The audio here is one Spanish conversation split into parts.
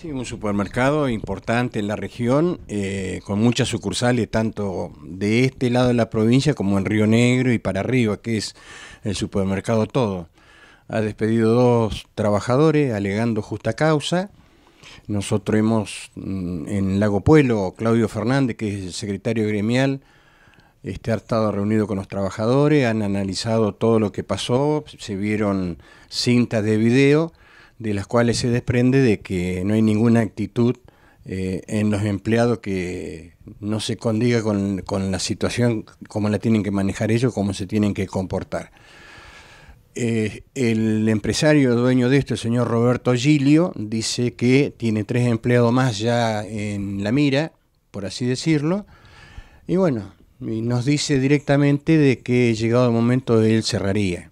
Sí, un supermercado importante en la región, eh, con muchas sucursales tanto de este lado de la provincia como en Río Negro y para arriba, que es el supermercado todo. Ha despedido dos trabajadores alegando justa causa. Nosotros hemos mm, en Lago Pueblo, Claudio Fernández, que es el secretario gremial, este, ha estado reunido con los trabajadores, han analizado todo lo que pasó, se vieron cintas de video de las cuales se desprende de que no hay ninguna actitud eh, en los empleados que no se condiga con, la situación, cómo la tienen que manejar ellos, cómo se tienen que comportar. Eh, el empresario dueño de esto, el señor Roberto Gilio, dice que tiene tres empleados más ya en la mira, por así decirlo, y bueno, nos dice directamente de que llegado el momento él cerraría.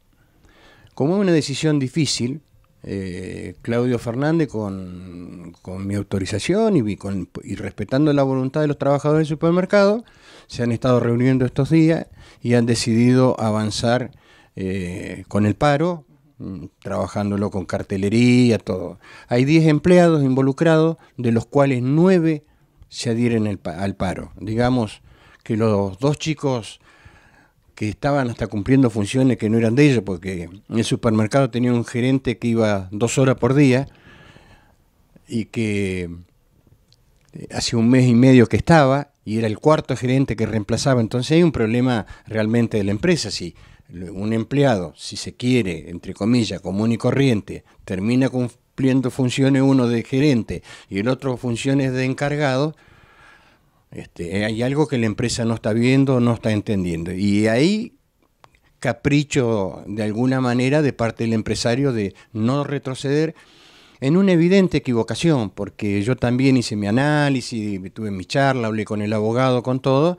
Como es una decisión difícil, eh, Claudio Fernández con, mi autorización y, respetando la voluntad de los trabajadores del supermercado, se han estado reuniendo estos días y han decidido avanzar eh, con el paro, mm, trabajándolo con cartelería, todo. Hay 10 empleados involucrados, de los cuales 9 se adhieren al paro. Digamos que los dos chicos que estaban hasta cumpliendo funciones que no eran de ellos, porque en el supermercado tenía un gerente que iba dos horas por día y que eh, hace un mes y medio que estaba y era el cuarto gerente que reemplazaba. Entonces hay un problema realmente de la empresa. Si un empleado, si se quiere, entre comillas, común y corriente, termina cumpliendo funciones uno de gerente y el otro funciones de encargado, este, hay algo que la empresa no está viendo, no está entendiendo. Y ahí capricho de alguna manera de parte del empresario de no retroceder en una evidente equivocación, porque yo también hice mi análisis, tuve mi charla, hablé con el abogado, con todo,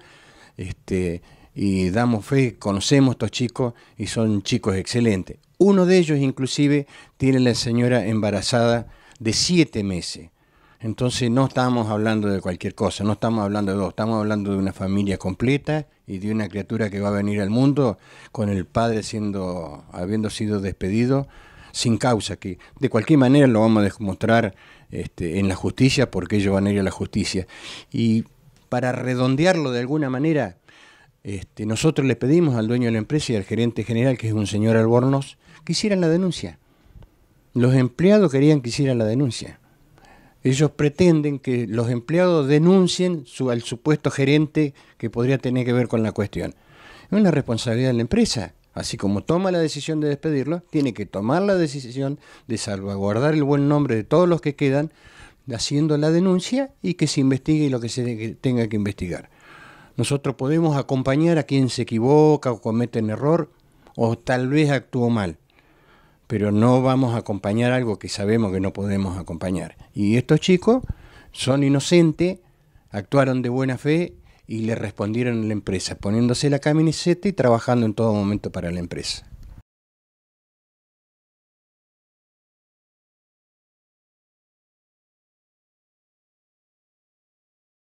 este, y damos fe, conocemos a estos chicos y son chicos excelentes. Uno de ellos inclusive tiene la señora embarazada de siete meses. Entonces no estamos hablando de cualquier cosa, no estamos hablando de dos, estamos hablando de una familia completa y de una criatura que va a venir al mundo con el padre siendo, habiendo sido despedido sin causa, que de cualquier manera lo vamos a demostrar este, en la justicia porque ellos van a ir a la justicia. Y para redondearlo de alguna manera, este, nosotros le pedimos al dueño de la empresa y al gerente general, que es un señor Albornoz, que hicieran la denuncia. Los empleados querían que hicieran la denuncia. Ellos pretenden que los empleados denuncien al supuesto gerente que podría tener que ver con la cuestión. Es una responsabilidad de la empresa. Así como toma la decisión de despedirlo, tiene que tomar la decisión de salvaguardar el buen nombre de todos los que quedan haciendo la denuncia y que se investigue lo que se tenga que investigar. Nosotros podemos acompañar a quien se equivoca o comete un error o tal vez actuó mal, pero no vamos a acompañar algo que sabemos que no podemos acompañar. Y estos chicos son inocentes, actuaron de buena fe y le respondieron a la empresa, poniéndose la camiseta y trabajando en todo momento para la empresa.